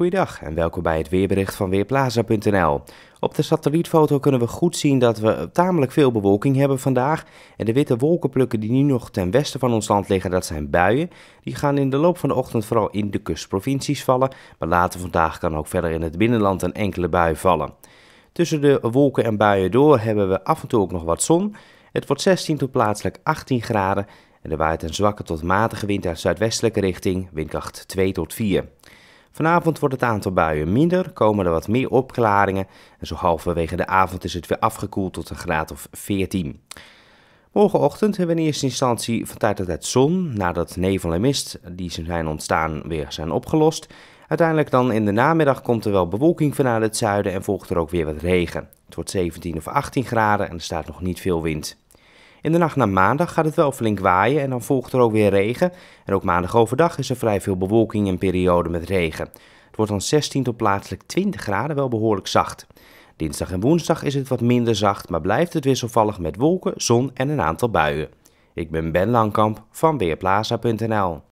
Goedendag en welkom bij het weerbericht van Weerplaza.nl. Op de satellietfoto kunnen we goed zien dat we tamelijk veel bewolking hebben vandaag. En de witte wolkenplukken die nu nog ten westen van ons land liggen, dat zijn buien. Die gaan in de loop van de ochtend vooral in de kustprovincies vallen. Maar later vandaag kan ook verder in het binnenland een enkele bui vallen. Tussen de wolken en buien door hebben we af en toe ook nog wat zon. Het wordt 16 tot plaatselijk 18 graden. En er waait een zwakke tot matige wind uit zuidwestelijke richting, windkracht 2 tot 4. Vanavond wordt het aantal buien minder, komen er wat meer opklaringen en zo halverwege de avond is het weer afgekoeld tot een graad of 14. Morgenochtend hebben we in eerste instantie van tijd tot tijd zon, nadat nevel en mist die zijn ontstaan weer zijn opgelost. Uiteindelijk dan in de namiddag komt er wel bewolking vanuit het zuiden en volgt er ook weer wat regen. Het wordt 17 of 18 graden en er staat nog niet veel wind. In de nacht naar maandag gaat het wel flink waaien en dan volgt er ook weer regen. En ook maandag overdag is er vrij veel bewolking en periode met regen. Het wordt dan 16 tot plaatselijk 20 graden, wel behoorlijk zacht. Dinsdag en woensdag is het wat minder zacht, maar blijft het wisselvallig met wolken, zon en een aantal buien. Ik ben Ben Langkamp van Weerplaza.nl.